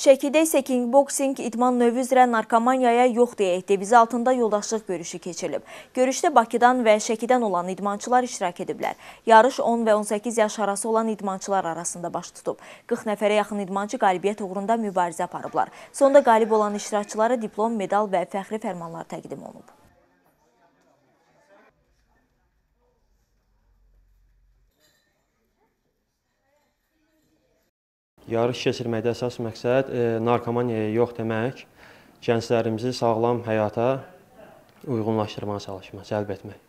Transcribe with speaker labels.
Speaker 1: Şəkidə isə kickboxing idman növü üzrə narkomaniyaya yox deyə devizi altında yoldaşlıq görüşü keçirilib. Görüşdə Bakıdan və Şəkidən olan idmançılar iştirak ediblər. Yarış 10 və 18 yaş arası olan idmançılar arasında baş tutub. 40 nəfərə yaxın idmançı qalibiyyət uğrunda mübarizə aparıblar. Sonda qalib olan iştirakçılara diplom, medal və fəxri fərmanlar təqdim olunub.
Speaker 2: Yarış keçirməkdə əsas məqsəd e, narkomaniyaya yox demək, gənclərimizi sağlam həyata uyğunlaşdırmağa çalışmaq, cəlb etmək.